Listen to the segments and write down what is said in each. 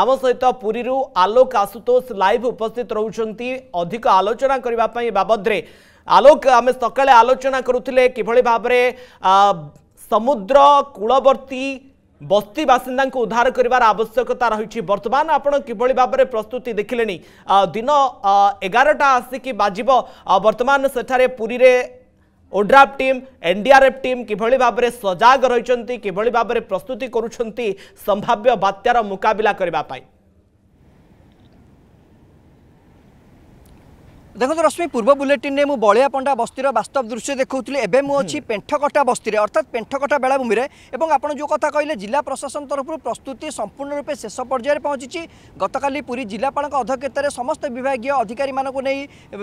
ଆମ ସହିତ ପୁରୀରୁ ଆଲୋକ ଆଶୁତୋଷ ଲାଇଭ୍ ଉପସ୍ଥିତ ରହୁଛନ୍ତି ଅଧିକ ଆଲୋଚନା କରିବା ପାଇଁ ବାବଦରେ ଆଲୋକ ଆମେ ସକାଳେ ଆଲୋଚନା କରୁଥିଲେ କିଭଳି ଭାବରେ ସମୁଦ୍ର କୂଳବର୍ତ୍ତୀ ବସ୍ତି ବାସିନ୍ଦାଙ୍କୁ ଉଦ୍ଧାର କରିବାର ଆବଶ୍ୟକତା ରହିଛି ବର୍ତ୍ତମାନ ଆପଣ କିଭଳି ଭାବରେ ପ୍ରସ୍ତୁତି ଦେଖିଲେଣି ଦିନ ଏଗାରଟା ଆସିକି ବାଜିବ ବର୍ତ୍ତମାନ ସେଠାରେ ପୁରୀରେ ଓଡ୍ରାଫ୍ ଟିମ୍ ଏନ୍ଡିଆର୍ଏଫ୍ ଟିମ୍ କିଭଳି ଭାବରେ ସଜାଗ ରହିଛନ୍ତି କିଭଳି ଭାବରେ ପ୍ରସ୍ତୁତି କରୁଛନ୍ତି ସମ୍ଭାବ୍ୟ ବାତ୍ୟାର ମୁକାବିଲା କରିବା ପାଇଁ দেখুন রশ্মি পূর্ব বুলেটিনে মু বলিয়া পণ্ডা বস্তির বাস্তব দৃশ্য দেখুলি এবে মু অছি পেঠকটা বস্তিরে অর্থাৎ পেঠকটা বেলাভূমিরে এবং আপনার যে কথা কহিলেন জেলা প্রশাসন তরফর প্রস্তুতি সম্পূর্ণ রূপে শেষ পর্যায়ে পৌঁছিছি গতকাল পুরী জেলাপাল অধ্যক্ষতার সমস্ত বিভাগীয় অধিকারী মানুষ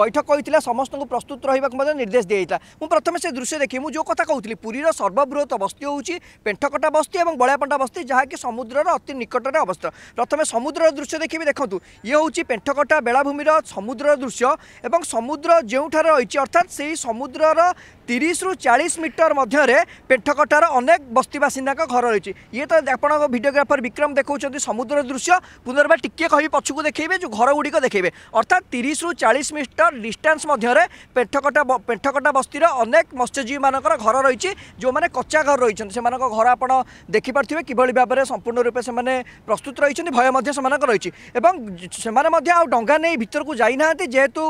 বৈঠক হয়েছিল সমস্ত প্রস্তুত রহবা নির্দেশ দিয়েছিল মু প্রথমে সে দৃশ্য দেখি মু যে কথা কৌলি পুরীর সর্ববৃহৎ বস্তি হচ্ছে পেঠকটা বস্তি এবং বলিয়াপণ্ডা বস্তি যা কি সমুদ্রর অতি নিকটরে অবস্থিত প্রথমে সমুদ্রর দৃশ্য দেখি দেখুন ইয়ে হচ্ছে পেঠকটা বেলাভূমির সমুদ্রর দৃশ্য ଏବଂ ସମୁଦ୍ର ଯେଉଁଠାରେ ରହିଛି ଅର୍ଥାତ୍ ସେହି ସମୁଦ୍ରର তিরিশরু চাশ মিটর মধ্যে পেঠকটার অনেক বস্তি বাসিন্দা ঘর রয়েছে ইয়ে তো আপনার ভিডিওগ্রাফর বিক্রম দেখছেন সমুদ্র দৃশ্য পুনর্বার টিকিয়ে কবি পছকু দেখবে যে ঘরগুড়ি দেখবে অর্থাৎ তিরিশরু চাশ মিটর ডিষ্টান্স মধ্যে পেঠকটা পেঠকটা বস্তির অনেক মৎস্যজীবী মানকর ঘর রয়েছে যে কচা ঘর রয়েছেন সে ঘর আপনার দেখিপার্থে কিভাবে ভাবে সম্পূর্ণ রূপে সে প্রস্তুত রয়েছেন ভয় সে রয়েছে এবং সে ডঙ্গা নিয়ে ভিতরক যাই না যেহেতু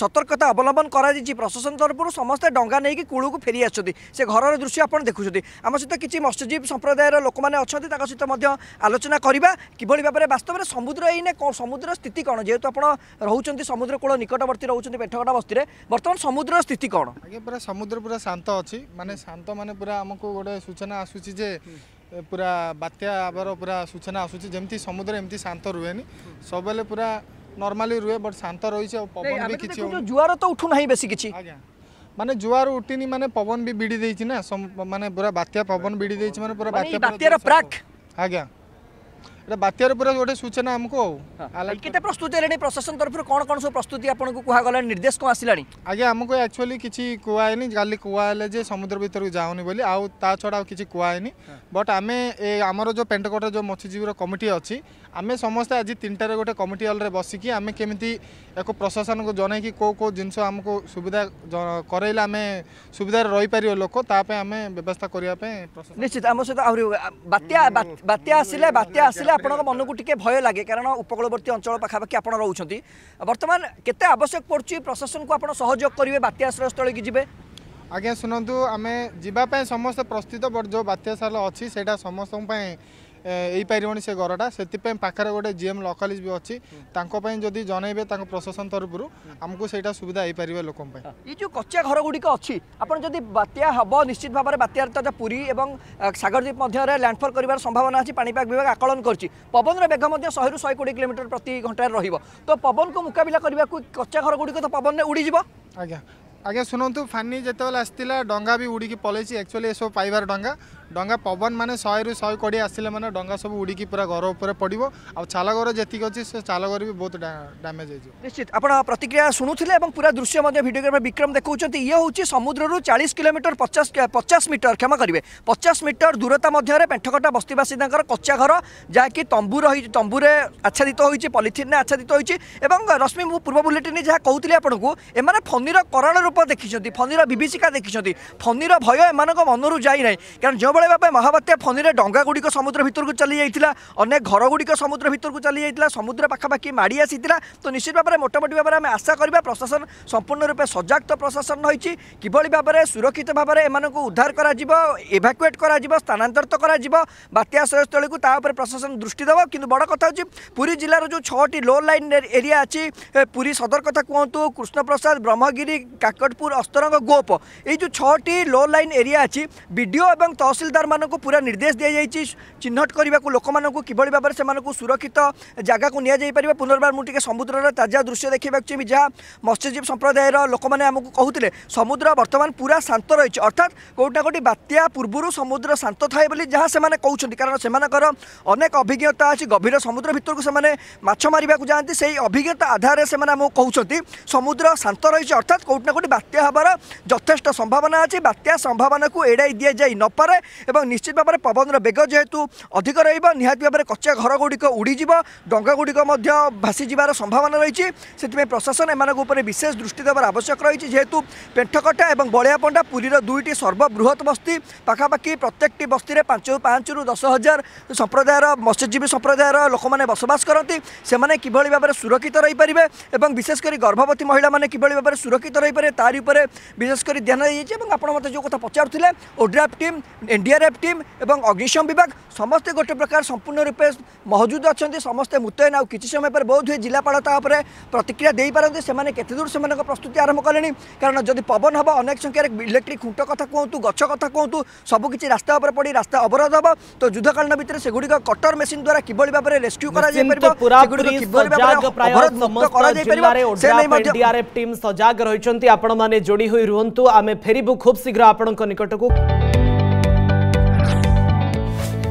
সতর্কতা অবলম্বন করা যাই প্রশাসন তরফ সমস্ত ডঙ্গা নিয়ে ଆସିକି କୂଳକୁ ଫେରି ଆସୁଛନ୍ତି ସେ ଘରର ଦୃଶ୍ୟ ଆପଣ ଦେଖୁଛନ୍ତି ଆମ ସହିତ କିଛି ମତ୍ସ୍ୟଜୀବୀ ସମ୍ପ୍ରଦାୟର ଲୋକମାନେ ଅଛନ୍ତି ତାଙ୍କ ସହିତ ମଧ୍ୟ ଆଲୋଚନା କରିବା କିଭଳି ଭାବରେ ବାସ୍ତବରେ ସମୁଦ୍ର ଏଇନେ କ'ଣ ସମୁଦ୍ର ସ୍ଥିତି କ'ଣ ଯେହେତୁ ଆପଣ ରହୁଛନ୍ତି ସମୁଦ୍ର କୂଳ ନିକଟବର୍ତ୍ତୀ ରହୁଛନ୍ତି ପେଠଗଡ଼ା ବସ୍ତିରେ ବର୍ତ୍ତମାନ ସମୁଦ୍ରର ସ୍ଥିତି କ'ଣ ଆଜ୍ଞା ପୁରା ସମୁଦ୍ର ପୁରା ଶାନ୍ତ ଅଛି ମାନେ ଶାନ୍ତ ମାନେ ପୁରା ଆମକୁ ଗୋଟେ ସୂଚନା ଆସୁଛି ଯେ ପୁରା ବାତ୍ୟା ବାତ୍ୟାର ପୁରା ସୂଚନା ଆସୁଛି ଯେମିତି ସମୁଦ୍ର ଏମିତି ଶାନ୍ତ ରୁହେନି ସବୁବେଳେ ପୁରା ନର୍ମାଲି ରୁହେ ବଟ୍ ଶାନ୍ତ ରହିଛି ଆଉ ପବନ ବି କିଛି ଜୁଆର ତ ଉଠୁ ନାହିଁ ବେଶୀ କିଛି ଆଜ୍ଞା মানে জুয়ার উঠিনি মানে পবন বি বিড়ি দেইছি না মানে পুরা বাত্যা পবন বিড়ি দেইছি মানে পুরা বাত্যা বাত্যার প্রাক আজ্ঞা এটা বাত্যার পুরা গোটে সূচনা আমকো আউ কেতে প্রস্তুতি হেলেনি প্রশাসন তরফରୁ কোন কোন সব প্রস্তুতি আপনাকে কুহা গলা নির্দেশ কো আসিলানি আজ্ঞা আমকো একচুয়ালি কিছি কুয়াইনি গালি কুয়ালে যে সমুদ্র ভিতর যাওনি বলি আউ তা ছড়া কিছু কুয়াইনি বাট আমি এ আমার যে পেন্টকোটর যে মৎস্যজীবীর কমিটি আছে ଆମେ ସମସ୍ତେ ଆଜି ତିନିଟାରେ ଗୋଟେ କମିଟି ହଲ୍ରେ ବସିକି ଆମେ କେମିତି ୟାକୁ ପ୍ରଶାସନକୁ ଜଣାଇକି କେଉଁ କେଉଁ ଜିନିଷ ଆମକୁ ସୁବିଧା କରେଇଲେ ଆମେ ସୁବିଧାରେ ରହିପାରିବ ଲୋକ ତା ପାଇଁ ଆମେ ବ୍ୟବସ୍ଥା କରିବା ପାଇଁ ନିଶ୍ଚିତ ଆମ ସହିତ ଆହୁରି ବାତ୍ୟା ବାତ୍ୟା ଆସିଲେ ବାତ୍ୟା ଆସିଲେ ଆପଣଙ୍କ ମନକୁ ଟିକେ ଭୟ ଲାଗେ କାରଣ ଉପକୂଳବର୍ତ୍ତୀ ଅଞ୍ଚଳ ପାଖାପାଖି ଆପଣ ରହୁଛନ୍ତି ବର୍ତ୍ତମାନ କେତେ ଆବଶ୍ୟକ ପଡ଼ୁଛି ପ୍ରଶାସନକୁ ଆପଣ ସହଯୋଗ କରିବେ ବାତ୍ୟା ଆଶ୍ରୟସ୍ଥଳୀକି ଯିବେ ଆଜ୍ଞା ଶୁଣନ୍ତୁ ଆମେ ଯିବା ପାଇଁ ସମସ୍ତେ ପ୍ରସ୍ତୁତ ବଟ୍ ଯେଉଁ ବାତ୍ୟା ସାଲ ଅଛି ସେଇଟା ସମସ୍ତଙ୍କ ପାଇଁ ହେଇପାରିବନି ସେ ଘରଟା ସେଥିପାଇଁ ପାଖରେ ଗୋଟେ ଜିଏମ୍ ଲକାଲିଜ୍ ବି ଅଛି ତାଙ୍କ ପାଇଁ ଯଦି ଜଣାଇବେ ତାଙ୍କ ପ୍ରଶାସନ ତରଫରୁ ଆମକୁ ସେଇଟା ସୁବିଧା ହେଇପାରିବ ଲୋକଙ୍କ ପାଇଁ ଏଇ ଯେଉଁ କଚ୍ଚା ଘର ଗୁଡ଼ିକ ଅଛି ଆପଣ ଯଦି ବାତ୍ୟା ହେବ ନିଶ୍ଚିତ ଭାବରେ ବାତ୍ୟାରେ ତ ପୁରୀ ଏବଂ ସାଗରଦ୍ୱୀପ ମଧ୍ୟରେ ଲ୍ୟାଣ୍ଡଫଲ୍ କରିବାର ସମ୍ଭାବନା ଅଛି ପାଣିପାଗ ବିଭାଗ ଆକଳନ କରିଛି ପବନର ବେଗ ମଧ୍ୟ ଶହେରୁ ଶହେ କୋଡ଼ିଏ କିଲୋମିଟର ପ୍ରତି ଘଣ୍ଟାରେ ରହିବ ତ ପବନକୁ ମୁକାବିଲା କରିବାକୁ କଚ୍ଚା ଘର ଗୁଡ଼ିକ ତ ପବନରେ ଉଡ଼ିଯିବ ଆଜ୍ଞା ଆଜ୍ଞା ଶୁଣନ୍ତୁ ଫାନି ଯେତେବେଳେ ଆସିଥିଲା ଡଙ୍ଗା ବି ଉଡ଼ିକି ପଳେଇଛି ଆକ୍ଚୁଆଲି ଏସବୁ ପାଇବାର ଡଙ୍ଗା ଡଙ୍ଗା ପବନ ମାନେ ଶହେରୁ ଶହେ କୋଡ଼ିଏ ଆସିଲେ ମାନେ ଡଙ୍ଗା ସବୁ ଉଡ଼ିକି ପୁରା ଘର ଉପରେ ପଡ଼ିବ ଆଉ ଚାଲଘର ଯେତିକି ଅଛି ସେ ଚାଲଘର ବି ବହୁତ ଡ୍ୟାମେଜ୍ ହେଇଯିବ ନିଶ୍ଚିତ ଆପଣ ପ୍ରତିକ୍ରିୟା ଶୁଣୁଥିଲେ ଏବଂ ପୁରା ଦୃଶ୍ୟ ମଧ୍ୟ ଭିଡ଼ିଓଗ୍ରାଫର ବିକ୍ରମ ଦେଖାଉଛନ୍ତି ଇଏ ହେଉଛି ସମୁଦ୍ରରୁ ଚାଳିଶ କିଲୋମିଟର ପଚାଶ ପଚାଶ ମିଟର କ୍ଷମା କରିବେ ପଚାଶ ମିଟର ଦୂରତା ମଧ୍ୟରେ ପେଣ୍ଠକଟା ବସ୍ତିବାସୀଙ୍କର କଚ୍ଚା ଘର ଯାହାକି ତମ୍ବୁ ରହି ତମ୍ବୁରେ ଆଚ୍ଛାଦିତ ହୋଇଛି ପଲିଥିନ୍ରେ ଆଚ୍ଛାଦିତ ହୋଇଛି ଏବଂ ରଶ୍ମି ମୁଁ ପୂର୍ବ ବୁଲେଟିନ୍ ଯାହା କହୁଥିଲି ଆପଣଙ୍କୁ ଏମାନେ ଫନିର କରାଳ ରୂପ ଦେଖିଛନ୍ତି ଫନିର ବିଭୀଷିକା ଦେଖିଛନ୍ତି ଫନିର ଭୟ ଏମାନଙ୍କ ମନରୁ ଯାଇନାହିଁ କାରଣ ଯେଉଁ পড়াইবা মহাবাত্যা ফণীরে ডঙ্গা গুড়ি সমুদ্র ভিতরক চালি যাই অনেক ঘর গুড়ি সমুদ্র ভিতরক চালি যাই সমুদ্র পাখাপাখি মাড়ি আসি তো নিশ্চিত ভাবে মোটামুটি ভাবে আমি আশা করা প্রশাসন সম্পূর্ণ রূপে সজাগ তো প্রশাসন রয়েছে কিভাবে ভাবে সুরক্ষিত ভাবে এমনক উদ্ধার করা এভাকুয়েট করা স্থানান্তরিত করা বাত্যা আশ্রয়স্থলীকে তা উপরে প্রশাসন দৃষ্টি দেব কিন্তু বড় কথা হচ্ছে পুরী জেলার যে ছটি লো লাইন এরিয়া আছে পুরী সদর কথা কুহতু কৃষ্ণপ্রসাদ ব্রহ্মগিরি কাকটপুর অস্তরঙ্গ গোপ এই যে ছটি লো লাইন এরিয়া আছে বিডিও এবং তহসিল তহসিলদার মানুষ পুরা নির্দেশ দিয়েছে চিহ্নট করা লোক মানুষ কিভাবে ভাবে সে সুরক্ষিত জায়গা নিয়ে পার পুনর্বার মু সমুদ্রের তাজা দৃশ্য দেখা চাইবি যা মৎস্যজীবী সম্প্রদায়ের লোক মানে আমি কুলে সমুদ্র বর্তমান পুরা শান্ত রয়েছে অর্থাৎ কোটি না কোটি বাত্যা পূর্বর সমুদ্র শান্ত থাকে বলে যা সে কৌন কারণ সে অনেক অভিজ্ঞতা আছে গভীর সমুদ্র ভিতরক সে মাছ মারা যাতে সেই অভিজ্ঞতা আধারে সে আমি কৌন সমুদ্র শান্ত রয়েছে অর্থাৎ কোটি না কোটি বাত্যা হবার যথেষ্ট সম্ভাবনা আছে বাত্যা সম্ভাবনাকে এড়াই দিয়ে যাই নপরে এবং ନିଶ୍ଚିତ ଭାବରେ ପବନର ବେଗ ଯେହେତୁ ଅଧିକ ରହିବ ନିହାତି ଭାବରେ କଚ୍ଚା ଘରଗୁଡ଼ିକ ଉଡ଼ିଯିବ ଡଙ୍ଗାଗୁଡ଼ିକ ମଧ୍ୟ ଭାସିଯିବାର ସମ୍ଭାବନା ରହିଛି ସେଥିପାଇଁ ପ୍ରଶାସନ ଏମାନଙ୍କ ଉପରେ ବିଶେଷ ଦୃଷ୍ଟି ଦେବାର ଆବଶ୍ୟକ ରହିଛି ଯେହେତୁ ପେଣ୍ଠକଟା ଏବଂ ବଳିଆପଣ୍ଡା ପୁରୀର ଦୁଇଟି ସର୍ବବୃହତ ବସ୍ତି ପାଖାପାଖି ପ୍ରତ୍ୟେକଟି ବସ୍ତିରେ ପାଞ୍ଚ ପାଞ୍ଚରୁ ଦଶ ହଜାର ସମ୍ପ୍ରଦାୟର ମତ୍ସ୍ୟଜୀବୀ ସମ୍ପ୍ରଦାୟର ଲୋକମାନେ ବସବାସ କରନ୍ତି ସେମାନେ কিভাবে ভাবে সুরক্ষিত রইপারে এবং বিশেষ করে গর্ভবতী মহিলা মানে কিভাবে ভাবে সুরক্ষিত রইপারে তার উপরে বিশেষ করে ধ্যান দিয়েছে এবং আপনার মতো যে কথা পচারুলে ODRAF team ND DRF team এবং অগ্নিশম বিভাগ সমস্তে গোটে প্রকার সম্পূর্ণ রূপে মজুদ অনেক সমস্তে মুতয়ন আউ কিছু সময় পরে বোধ হুয়ে জেলাপাল তা উপরে প্রতিক্রিয়া দিয়ে সে কেতদূর সে প্রস্তুতি আরম্ভ কলে কারণ যদি পবন হব অনেক সংখ্যার ইলেকট্রিক খুঁট কথা কুহতু গছ কথা কুহতু সবুকিছি রাস্তা উপরে পড়ি রাস্তা অবরোধ হব তো যুদ্ধকালীন ভিতরে সেগুড়ি কটর মেসিন দ্বারা কিভাবে ভাবে রেস্ক্যু করা ডিআরএফ টিম সজাগ রয়েছেন আপনার যোড়ি হয়ে রুহতু আমি ফেরবু খুব শীঘ্র আপনার নিকটকু